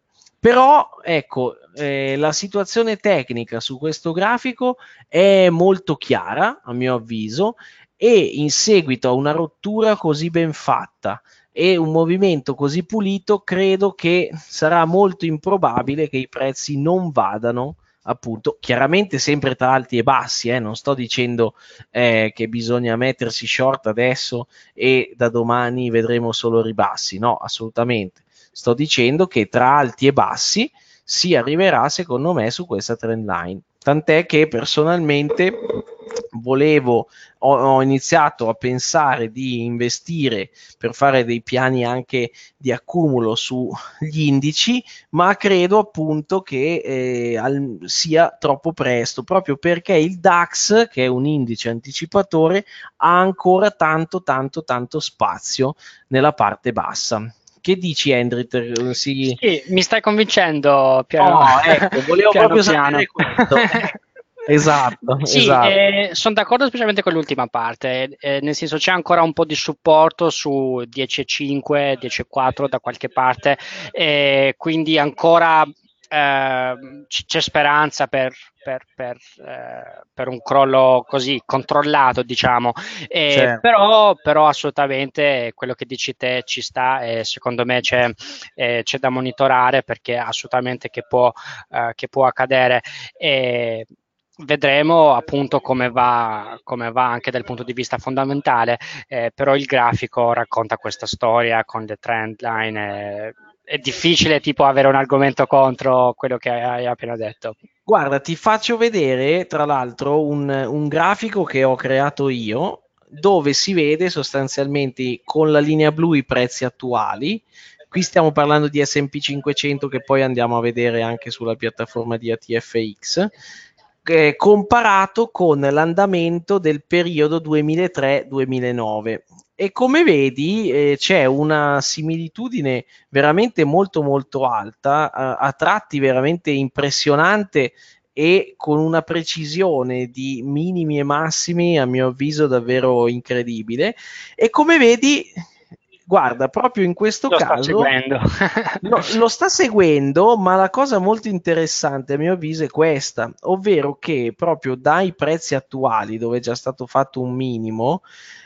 Però, ecco, eh, la situazione tecnica su questo grafico è molto chiara, a mio avviso, e in seguito a una rottura così ben fatta e un movimento così pulito, credo che sarà molto improbabile che i prezzi non vadano appunto chiaramente sempre tra alti e bassi eh? non sto dicendo eh, che bisogna mettersi short adesso e da domani vedremo solo ribassi no assolutamente sto dicendo che tra alti e bassi si arriverà secondo me su questa trend line. Tant'è che personalmente volevo, ho, ho, iniziato a pensare di investire per fare dei piani anche di accumulo sugli indici, ma credo appunto che eh, al, sia troppo presto, proprio perché il DAX, che è un indice anticipatore, ha ancora tanto, tanto, tanto spazio nella parte bassa. Che dici, Andrit? Si... Sì, mi stai convincendo, No, Oh, ecco, volevo piano, proprio sapere Esatto, sì, esatto. Eh, sono d'accordo specialmente con l'ultima parte, eh, nel senso c'è ancora un po' di supporto su 10.5, 10.4 da qualche parte, eh, quindi ancora eh, c'è speranza per, per, per, eh, per, un crollo così controllato, diciamo. Eh, certo. però, però, assolutamente quello che dici te ci sta e secondo me c'è, eh, c'è da monitorare perché assolutamente che può, eh, che può accadere. E vedremo appunto come va, come va, anche dal punto di vista fondamentale, eh, però il grafico racconta questa storia con le trend line eh, è difficile tipo avere un argomento contro quello che hai appena detto. Guarda, ti faccio vedere tra l'altro un, un grafico che ho creato io dove si vede sostanzialmente con la linea blu i prezzi attuali. Qui stiamo parlando di SP 500 che poi andiamo a vedere anche sulla piattaforma di ATFX eh, comparato con l'andamento del periodo 2003-2009 e come vedi eh, c'è una similitudine veramente molto molto alta, a, eh, a tratti veramente impressionante e con una precisione di minimi e massimi a mio avviso davvero incredibile e come vedi Guarda, proprio in questo lo caso sta lo, lo, sta seguendo, ma la cosa molto interessante a mio avviso è questa, ovvero che proprio dai prezzi attuali, dove è già stato fatto un minimo,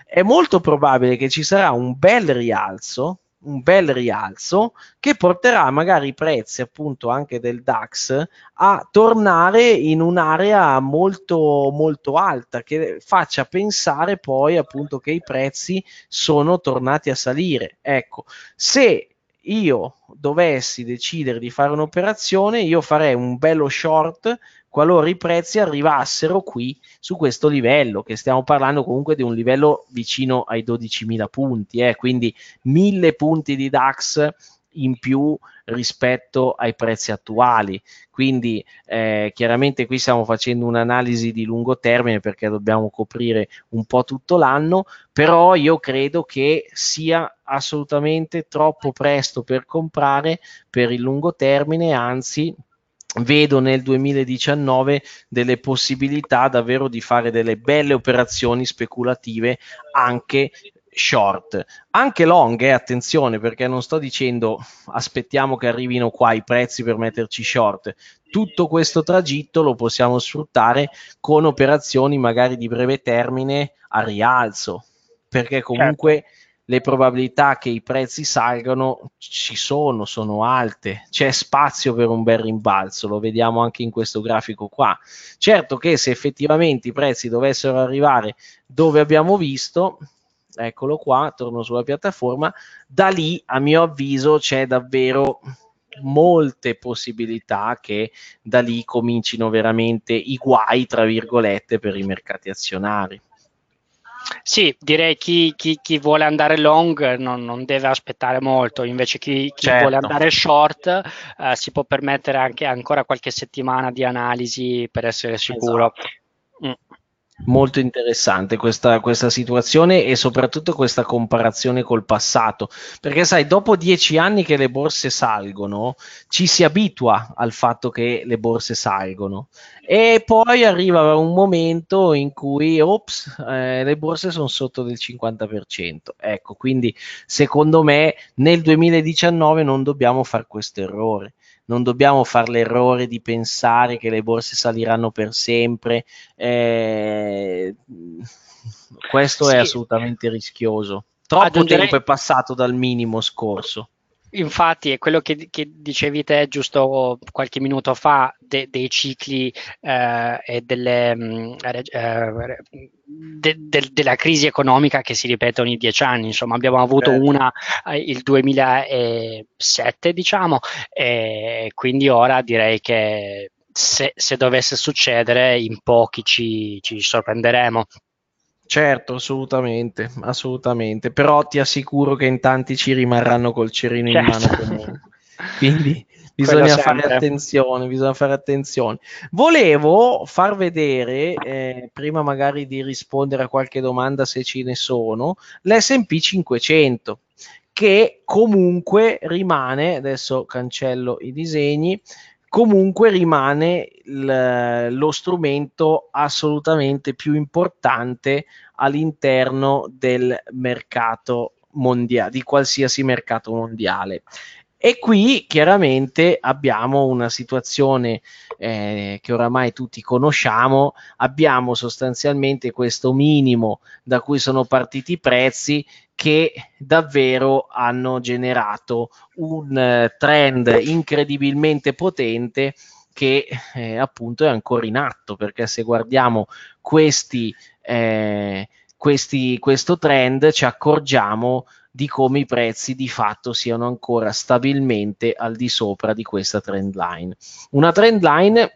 è molto probabile che ci sarà un bel rialzo un bel rialzo che porterà magari i prezzi appunto anche del DAX a tornare in un'area molto molto alta che faccia pensare poi appunto che i prezzi sono tornati a salire. Ecco, se io dovessi decidere di fare un'operazione, io farei un bello short qualora i prezzi arrivassero qui su questo livello, che stiamo parlando comunque di un livello vicino ai 12.000 punti, eh, quindi 1.000 punti di DAX in più rispetto ai prezzi attuali. Quindi eh, chiaramente qui stiamo facendo un'analisi di lungo termine perché dobbiamo coprire un po' tutto l'anno, però io credo che sia assolutamente troppo presto per comprare per il lungo termine, anzi vedo nel 2019 delle possibilità davvero di fare delle belle operazioni speculative anche short, anche long, eh, attenzione perché non sto dicendo aspettiamo che arrivino qua i prezzi per metterci short, tutto questo tragitto lo possiamo sfruttare con operazioni magari di breve termine a rialzo, perché comunque certo le probabilità che i prezzi salgano ci sono, sono alte, c'è spazio per un bel rimbalzo, lo vediamo anche in questo grafico qua. Certo che se effettivamente i prezzi dovessero arrivare dove abbiamo visto, eccolo qua, torno sulla piattaforma, da lì a mio avviso c'è davvero molte possibilità che da lì comincino veramente i guai, tra virgolette, per i mercati azionari. Sì, direi chi, chi, chi vuole andare long non, non, deve aspettare molto, invece chi, chi certo. vuole andare short eh, si può permettere anche ancora qualche settimana di analisi per essere sicuro. Esatto. Mm molto interessante questa, questa, situazione e soprattutto questa comparazione col passato, perché sai, dopo dieci anni che le borse salgono, ci si abitua al fatto che le borse salgono e poi arriva un momento in cui, ops, eh, le borse sono sotto del 50%. Ecco, quindi secondo me nel 2019 non dobbiamo fare questo errore non dobbiamo fare l'errore di pensare che le borse saliranno per sempre. Eh, questo sì. è assolutamente rischioso. Troppo aggiungerei... tempo è passato dal minimo scorso infatti è quello che, che, dicevi te giusto qualche minuto fa de, dei cicli eh, e delle, mh, mm, eh, de, de, della crisi economica che si ripete ogni dieci anni. Insomma, abbiamo avuto certo. una eh, il 2007, diciamo, e quindi ora direi che se, se dovesse succedere in pochi ci, ci sorprenderemo. Certo, assolutamente, assolutamente, però ti assicuro che in tanti ci rimarranno col cerino certo. in mano certo. comunque. Quindi bisogna fare attenzione, bisogna fare attenzione. Volevo far vedere, eh, prima magari di rispondere a qualche domanda se ce ne sono, l'SP 500 che comunque rimane, adesso cancello i disegni, comunque rimane l- lo strumento assolutamente più importante all'interno del mercato mondiale, di qualsiasi mercato mondiale. E qui chiaramente abbiamo una situazione eh, che oramai tutti conosciamo, abbiamo sostanzialmente questo minimo da cui sono partiti i prezzi che davvero hanno generato un eh, trend incredibilmente potente che eh, appunto è ancora in atto perché se guardiamo questi, eh, questi, questo trend ci accorgiamo di come i prezzi di fatto siano ancora stabilmente al di sopra di questa trend line. Una trend line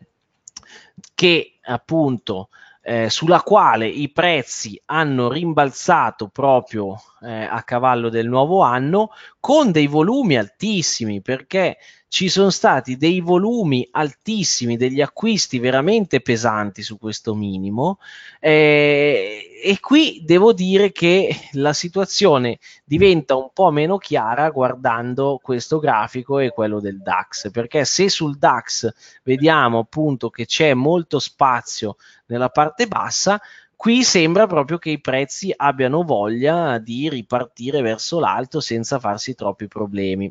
che appunto eh, sulla quale i prezzi hanno rimbalzato proprio eh, a cavallo del nuovo anno con dei volumi altissimi perché ci sono stati dei volumi altissimi, degli acquisti veramente pesanti su questo minimo eh, e qui devo dire che la situazione diventa un po' meno chiara guardando questo grafico e quello del DAX, perché se sul DAX vediamo appunto che c'è molto spazio nella parte bassa, Qui sembra proprio che i prezzi abbiano voglia di ripartire verso l'alto senza farsi troppi problemi.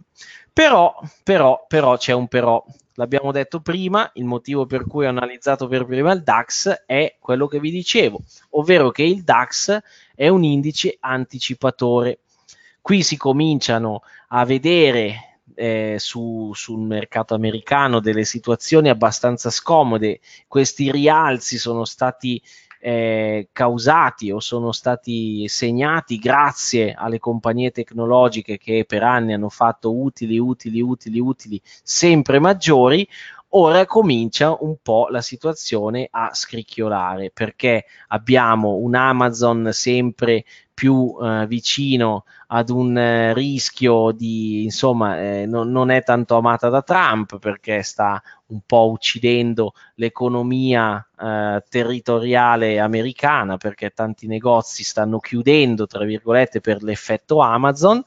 Però, però, però c'è un però. L'abbiamo detto prima, il motivo per cui ho analizzato per prima il DAX è quello che vi dicevo, ovvero che il DAX è un indice anticipatore. Qui si cominciano a vedere eh, su, sul mercato americano delle situazioni abbastanza scomode. Questi rialzi sono stati eh, causati o sono stati segnati grazie alle compagnie tecnologiche che per anni hanno fatto utili, utili, utili, utili sempre maggiori, ora comincia un po' la situazione a scricchiolare perché abbiamo un Amazon sempre più eh, vicino ad un eh, rischio di, insomma, eh, no, non è tanto amata da Trump perché sta un po' uccidendo l'economia eh, territoriale americana perché tanti negozi stanno chiudendo, tra virgolette, per l'effetto Amazon.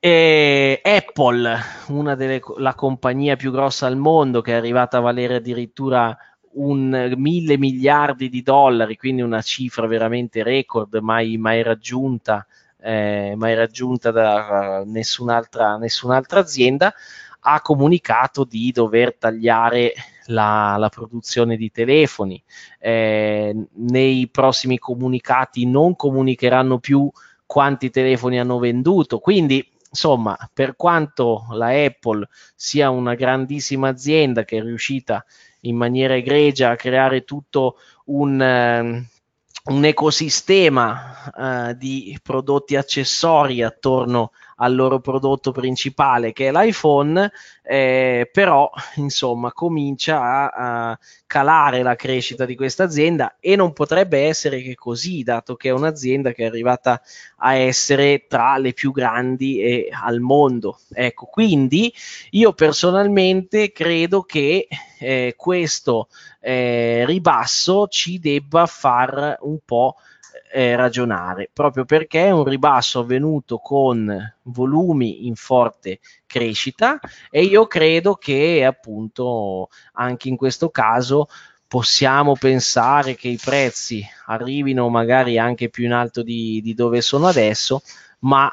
E Apple, una delle la compagnia più grossa al mondo che è arrivata a valere addirittura un mille miliardi di dollari, quindi una cifra veramente record mai, mai raggiunta, eh, mai raggiunta da nessun'altra, nessun'altra, azienda, ha comunicato di dover tagliare la, la produzione di telefoni. Eh, nei prossimi comunicati non comunicheranno più quanti telefoni hanno venduto, quindi insomma, per quanto la Apple sia una grandissima azienda che è riuscita in maniera egregia a creare tutto un, ehm, un ecosistema eh, di prodotti accessori attorno a al loro prodotto principale che è l'iPhone, eh, però insomma comincia a, a calare la crescita di questa azienda e non potrebbe essere che così, dato che è un'azienda che è arrivata a essere tra le più grandi eh, al mondo. Ecco, quindi io personalmente credo che eh, questo eh, ribasso ci debba far un po' eh, ragionare, proprio perché è un ribasso avvenuto con volumi in forte crescita e io credo che appunto anche in questo caso possiamo pensare che i prezzi arrivino magari anche più in alto di, di dove sono adesso, ma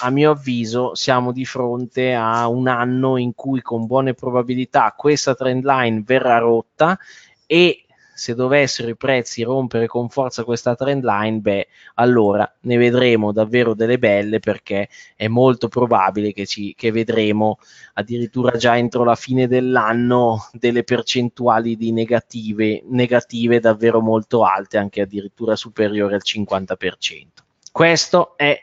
a mio avviso siamo di fronte a un anno in cui con buone probabilità questa trend line verrà rotta e se dovessero i prezzi rompere con forza questa trend line, beh, allora ne vedremo davvero delle belle perché è molto probabile che, ci, che vedremo addirittura già entro la fine dell'anno delle percentuali di negative, negative davvero molto alte, anche addirittura superiori al 50%. Questo è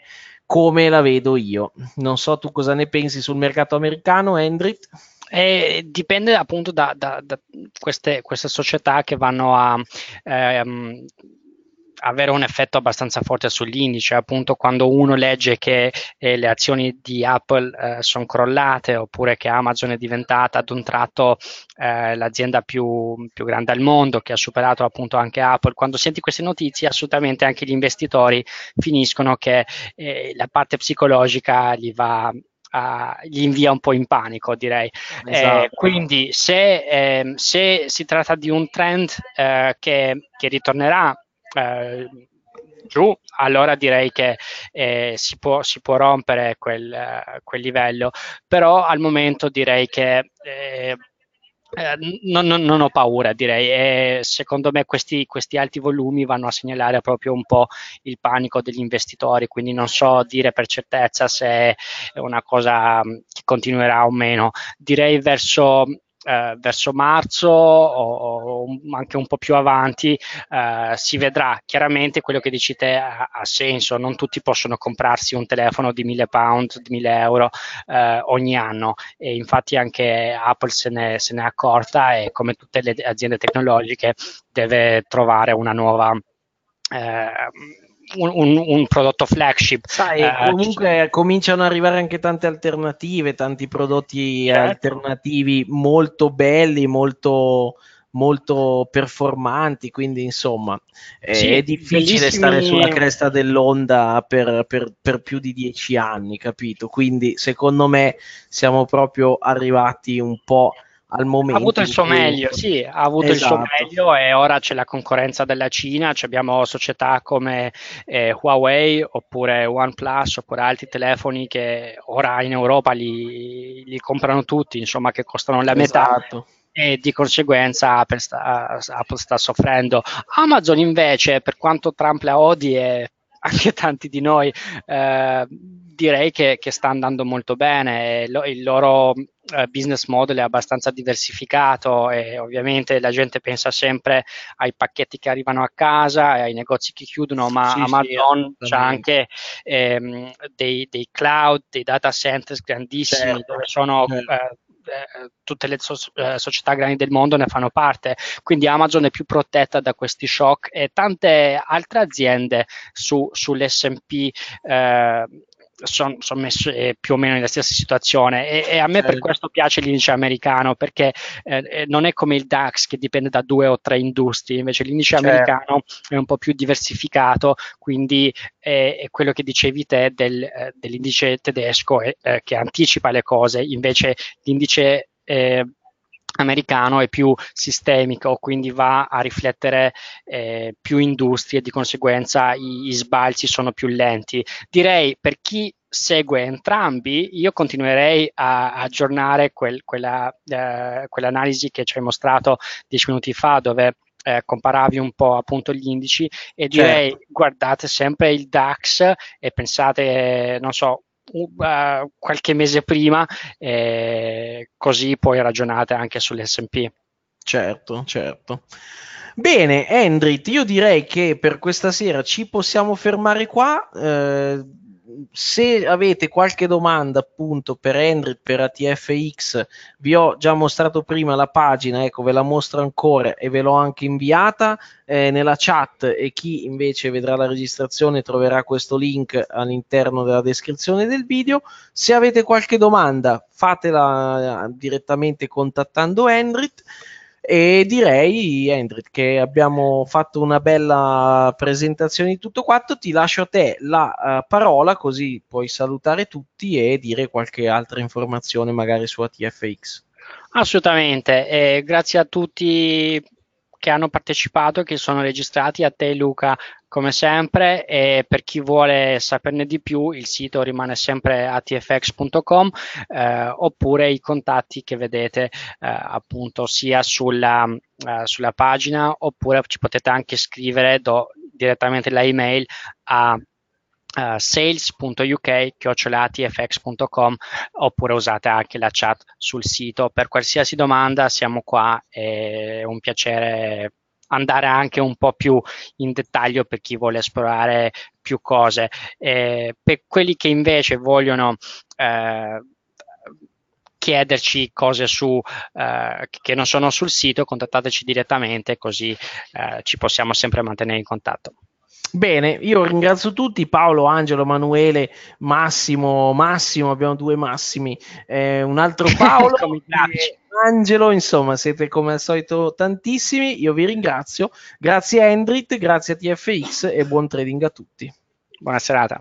come la vedo io. Non so tu cosa ne pensi sul mercato americano, Hendrit. Eh, dipende appunto da, da, da queste, queste, società che vanno a... Ehm, avere un effetto abbastanza forte sugli indici, appunto quando uno legge che eh, le azioni di Apple eh, sono crollate oppure che Amazon è diventata ad un tratto eh, l'azienda più, più, grande al mondo che ha superato appunto anche Apple, quando senti queste notizie assolutamente anche gli investitori finiscono che eh, la parte psicologica gli va uh, gli invia un po' in panico, direi. Eh, esatto. Eh, quindi se, eh, se, si tratta di un trend eh, che, che, ritornerà eh, giù, allora direi che eh, si, può, si, può, rompere quel, quel, livello, però al momento direi che eh, eh, non, non, non, ho paura, direi. Eh, secondo me questi, questi, alti volumi vanno a segnalare proprio un po' il panico degli investitori, quindi non so dire per certezza se è una cosa che continuerà o meno. Direi verso eh, verso marzo o, o, anche un po' più avanti eh, si vedrà chiaramente quello che dici te ha, ha, senso, non tutti possono comprarsi un telefono di 1000 pound, di 1000 euro eh, ogni anno e infatti anche Apple se ne, se ne è accorta e come tutte le aziende tecnologiche deve trovare una nuova eh, un, un, un prodotto flagship. Sai, eh, comunque c- cominciano ad arrivare anche tante alternative, tanti prodotti eh, certo. alternativi molto belli, molto molto performanti, quindi insomma eh, sì, è difficile bellissimi... stare sulla cresta dell'onda per, per, per, più di dieci anni, capito? Quindi secondo me siamo proprio arrivati un po' al momento. Ha avuto il suo meglio, sì, ha avuto esatto. il suo meglio e ora c'è la concorrenza della Cina, cioè abbiamo società come eh, Huawei oppure OnePlus oppure altri telefoni che ora in Europa li, li comprano tutti, insomma che costano la esatto. metà e di conseguenza Apple sta, Apple sta, soffrendo. Amazon invece, per quanto Trump la odi e anche tanti di noi, eh, direi che, che, sta andando molto bene. il loro eh, business model è abbastanza diversificato e ovviamente la gente pensa sempre ai pacchetti che arrivano a casa e ai negozi che chiudono, ma sì, Amazon sì, c'ha anche ehm, dei, dei, cloud, dei data centers grandissimi certo, dove sono certo. eh, eh tutte le so- eh, società grandi del mondo ne fanno parte, quindi Amazon è più protetta da questi shock e tante altre aziende su, sull'SP eh, sono son messe eh, più o meno nella stessa situazione e, e a me per eh. questo piace l'indice americano perché eh, eh, non è come il DAX che dipende da due o tre industrie, invece l'indice certo. americano è un po' più diversificato, quindi è, è quello che dicevi te del, eh, dell'indice tedesco eh, che anticipa le cose, invece l'indice eh, americano è più sistemico, quindi va a riflettere eh, più industrie, di conseguenza i, i sbalzi sono più lenti. Direi per chi segue entrambi, io continuerei a, aggiornare quel, quella, eh, quell'analisi che ci hai mostrato dieci minuti fa, dove eh, comparavi un po' appunto gli indici e direi certo. guardate sempre il DAX e pensate, non so, uh, qualche mese prima, eh, così poi ragionate anche sull'SP. Certo, certo. Bene, Endrit, io direi che per questa sera ci possiamo fermare qua. Eh, se avete qualche domanda appunto per Android, per ATFX, vi ho già mostrato prima la pagina, ecco ve la mostro ancora e ve l'ho anche inviata eh, nella chat e chi invece vedrà la registrazione troverà questo link all'interno della descrizione del video. Se avete qualche domanda fatela eh, direttamente contattando Android. E direi, Hendrik, che abbiamo fatto una bella presentazione di tutto quanto. Ti lascio a te la uh, parola, così puoi salutare tutti e dire qualche altra informazione magari su ATFX. Assolutamente, eh, grazie a tutti che hanno partecipato, che sono registrati a te Luca come sempre e per chi vuole saperne di più il sito rimane sempre atfx.com eh, oppure i contatti che vedete eh, appunto sia sulla, eh, sulla, pagina oppure ci potete anche scrivere do, direttamente la email a uh, eh, sales.uk-tfx.com oppure usate anche la chat sul sito. Per qualsiasi domanda siamo qua, è un piacere andare anche un po' più in dettaglio per chi vuole esplorare più cose. Eh, per quelli che invece vogliono eh, chiederci cose su, eh, che non sono sul sito, contattateci direttamente così eh, ci possiamo sempre mantenere in contatto. Bene, io ringrazio tutti, Paolo, Angelo, Emanuele, Massimo, Massimo, abbiamo due Massimi, eh, un altro Paolo, eh, Angelo, insomma, siete come al solito tantissimi, io vi ringrazio, grazie a Endrit, grazie a TFX e buon trading a tutti. Buona serata.